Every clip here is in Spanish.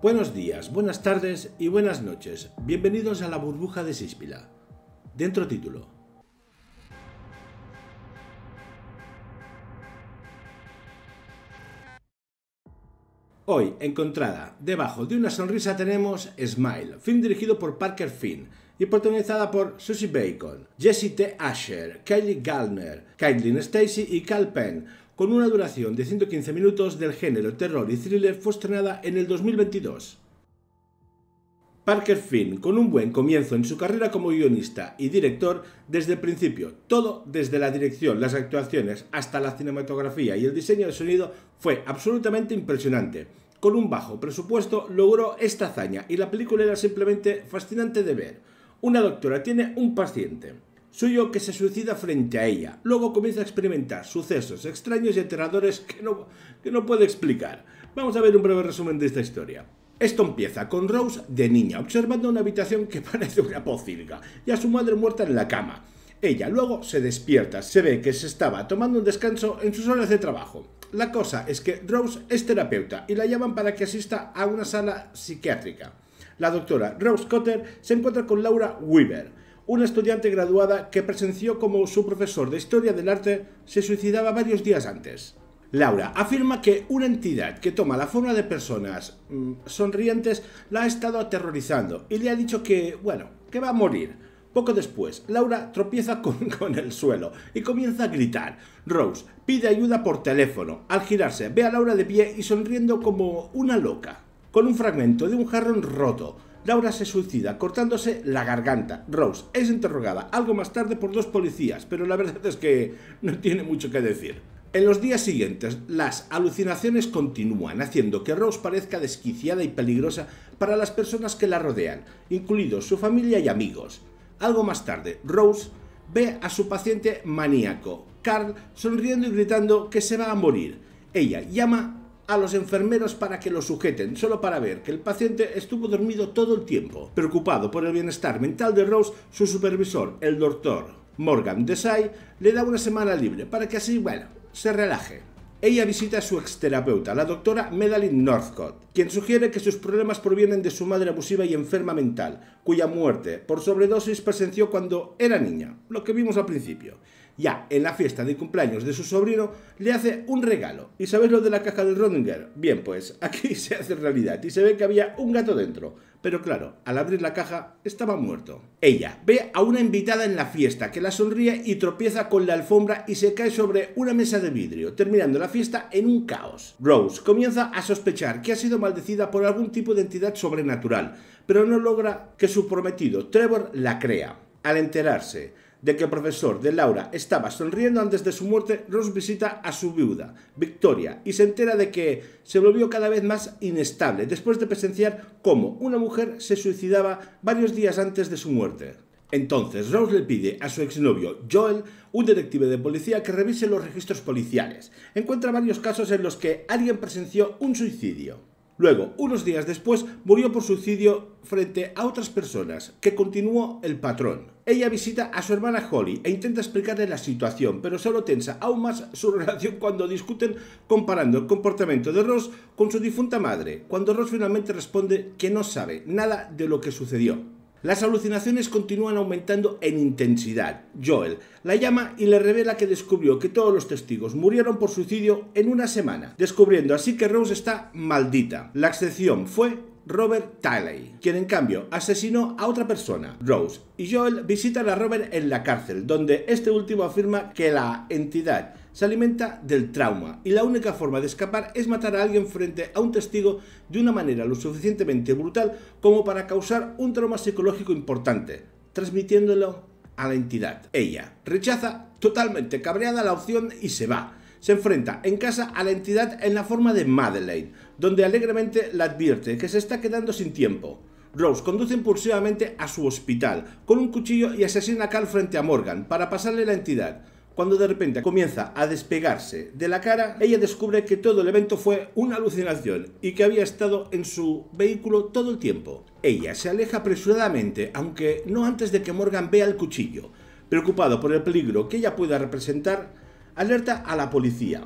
Buenos días, buenas tardes y buenas noches. Bienvenidos a la burbuja de Síspila. Dentro título. Hoy, encontrada, debajo de una sonrisa tenemos Smile, film dirigido por Parker Finn y protagonizada por Susie Bacon, Jesse T. Asher, Kelly Gallner, Kylie Stacy y Cal Penn con una duración de 115 minutos del género terror y thriller, fue estrenada en el 2022. Parker Finn, con un buen comienzo en su carrera como guionista y director desde el principio, todo desde la dirección, las actuaciones, hasta la cinematografía y el diseño del sonido, fue absolutamente impresionante. Con un bajo presupuesto logró esta hazaña y la película era simplemente fascinante de ver. Una doctora tiene un paciente suyo que se suicida frente a ella. Luego comienza a experimentar sucesos extraños y aterradores que no, que no puede explicar. Vamos a ver un breve resumen de esta historia. Esto empieza con Rose de niña, observando una habitación que parece una pocilga, y a su madre muerta en la cama. Ella luego se despierta, se ve que se estaba tomando un descanso en sus horas de trabajo. La cosa es que Rose es terapeuta y la llaman para que asista a una sala psiquiátrica. La doctora Rose Cotter se encuentra con Laura Weaver, una estudiante graduada que presenció como su profesor de Historia del Arte se suicidaba varios días antes. Laura afirma que una entidad que toma la forma de personas mm, sonrientes la ha estado aterrorizando y le ha dicho que, bueno, que va a morir. Poco después, Laura tropieza con, el suelo y comienza a gritar. Rose pide ayuda por teléfono. Al girarse, ve a Laura de pie y sonriendo como una loca, con un fragmento de un jarrón roto. Laura se suicida cortándose la garganta. Rose es interrogada algo más tarde por dos policías, pero la verdad es que no tiene mucho que decir. En los días siguientes, las alucinaciones continúan, haciendo que Rose parezca desquiciada y peligrosa para las personas que la rodean, incluidos su familia y amigos. Algo más tarde, Rose ve a su paciente maníaco, Carl, sonriendo y gritando que se va a morir. Ella llama a los enfermeros para que lo sujeten, solo para ver que el paciente estuvo dormido todo el tiempo. Preocupado por el bienestar mental de Rose, su supervisor, el doctor Morgan Desai, le da una semana libre para que así, bueno, se relaje. Ella visita a su ex terapeuta, la doctora Medalyn Northcott, quien sugiere que sus problemas provienen de su madre abusiva y enferma mental, cuya muerte por sobredosis presenció cuando era niña, lo que vimos al principio. Ya en la fiesta de cumpleaños de su sobrino, le hace un regalo. ¿Y sabes lo de la caja de Rodinger? Bien, pues aquí se hace realidad y se ve que había un gato dentro. Pero claro, al abrir la caja estaba muerto. Ella ve a una invitada en la fiesta que la sonríe y tropieza con la alfombra y se cae sobre una mesa de vidrio, terminando la fiesta en un caos. Rose comienza a sospechar que ha sido maldecida por algún tipo de entidad sobrenatural, pero no logra que su prometido Trevor la crea. Al enterarse de que el profesor de Laura estaba sonriendo antes de su muerte, Rose visita a su viuda, Victoria, y se entera de que se volvió cada vez más inestable después de presenciar cómo una mujer se suicidaba varios días antes de su muerte. Entonces, Rose le pide a su exnovio Joel, un detective de policía, que revise los registros policiales. Encuentra varios casos en los que alguien presenció un suicidio. Luego, unos días después, murió por suicidio frente a otras personas, que continuó el patrón. Ella visita a su hermana Holly e intenta explicarle la situación, pero solo tensa aún más su relación cuando discuten comparando el comportamiento de Ross con su difunta madre, cuando Ross finalmente responde que no sabe nada de lo que sucedió. Las alucinaciones continúan aumentando en intensidad. Joel la llama y le revela que descubrió que todos los testigos murieron por suicidio en una semana, descubriendo así que Rose está maldita. La excepción fue Robert Tiley, quien en cambio asesinó a otra persona. Rose y Joel visitan a Robert en la cárcel, donde este último afirma que la entidad se alimenta del trauma y la única forma de escapar es matar a alguien frente a un testigo de una manera lo suficientemente brutal como para causar un trauma psicológico importante, transmitiéndolo a la entidad. Ella rechaza totalmente cabreada la opción y se va. Se enfrenta en casa a la entidad en la forma de Madeleine, donde alegremente la advierte que se está quedando sin tiempo. Rose conduce impulsivamente a su hospital con un cuchillo y asesina a Carl frente a Morgan para pasarle la entidad. Cuando de repente comienza a despegarse de la cara, ella descubre que todo el evento fue una alucinación y que había estado en su vehículo todo el tiempo. Ella se aleja apresuradamente, aunque no antes de que Morgan vea el cuchillo. Preocupado por el peligro que ella pueda representar, alerta a la policía.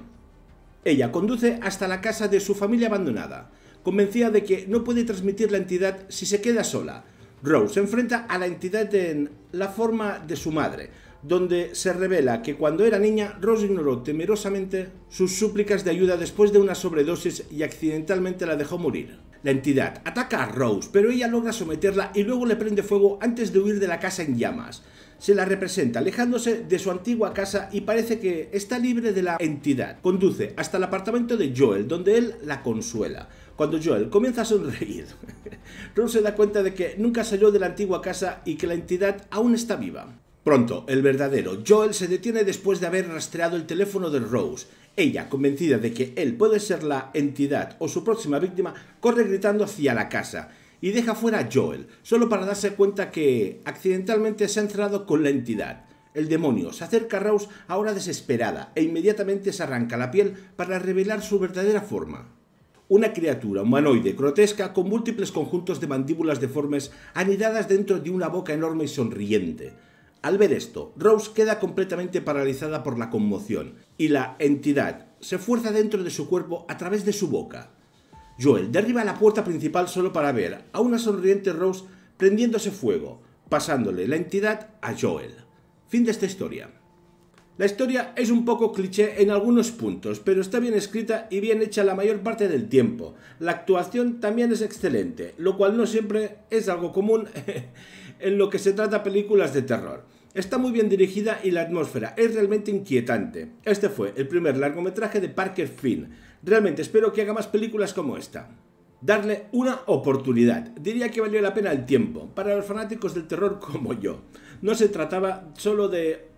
Ella conduce hasta la casa de su familia abandonada, convencida de que no puede transmitir la entidad si se queda sola. Rose se enfrenta a la entidad en la forma de su madre, donde se revela que cuando era niña, Rose ignoró temerosamente sus súplicas de ayuda después de una sobredosis y accidentalmente la dejó morir. La entidad ataca a Rose, pero ella logra someterla y luego le prende fuego antes de huir de la casa en llamas. Se la representa alejándose de su antigua casa y parece que está libre de la entidad. Conduce hasta el apartamento de Joel, donde él la consuela. Cuando Joel comienza a sonreír, Rose se da cuenta de que nunca salió de la antigua casa y que la entidad aún está viva. Pronto, el verdadero Joel se detiene después de haber rastreado el teléfono de Rose. Ella, convencida de que él puede ser la entidad o su próxima víctima, corre gritando hacia la casa y deja fuera a Joel, solo para darse cuenta que accidentalmente se ha entrado con la entidad. El demonio se acerca a Rose ahora desesperada e inmediatamente se arranca la piel para revelar su verdadera forma. Una criatura humanoide grotesca con múltiples conjuntos de mandíbulas deformes anidadas dentro de una boca enorme y sonriente. Al ver esto, Rose queda completamente paralizada por la conmoción y la entidad se fuerza dentro de su cuerpo a través de su boca. Joel derriba la puerta principal solo para ver a una sonriente Rose prendiéndose fuego, pasándole la entidad a Joel. Fin de esta historia. La historia es un poco cliché en algunos puntos, pero está bien escrita y bien hecha la mayor parte del tiempo. La actuación también es excelente, lo cual no siempre es algo común en lo que se trata películas de terror. Está muy bien dirigida y la atmósfera es realmente inquietante. Este fue el primer largometraje de Parker Finn. Realmente espero que haga más películas como esta. Darle una oportunidad. Diría que valió la pena el tiempo, para los fanáticos del terror como yo. No se trataba solo de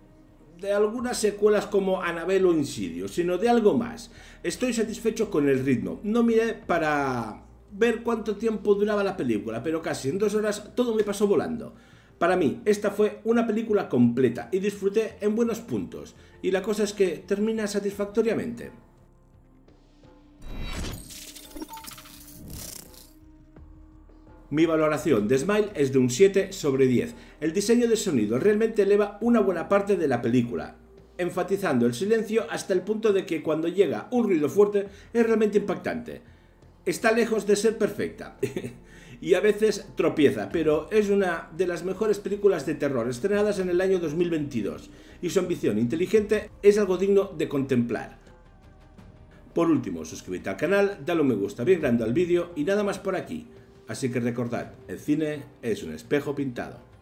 de algunas secuelas como Anabel o Insidio, sino de algo más. Estoy satisfecho con el ritmo. No miré para ver cuánto tiempo duraba la película, pero casi en dos horas todo me pasó volando. Para mí, esta fue una película completa y disfruté en buenos puntos, y la cosa es que termina satisfactoriamente. Mi valoración de Smile es de un 7 sobre 10. El diseño de sonido realmente eleva una buena parte de la película, enfatizando el silencio hasta el punto de que cuando llega un ruido fuerte es realmente impactante. Está lejos de ser perfecta. y a veces tropieza, pero es una de las mejores películas de terror estrenadas en el año 2022 y su ambición inteligente es algo digno de contemplar. Por último, suscríbete al canal, dale un me gusta bien grande al vídeo y nada más por aquí. Así que recordad, el cine es un espejo pintado.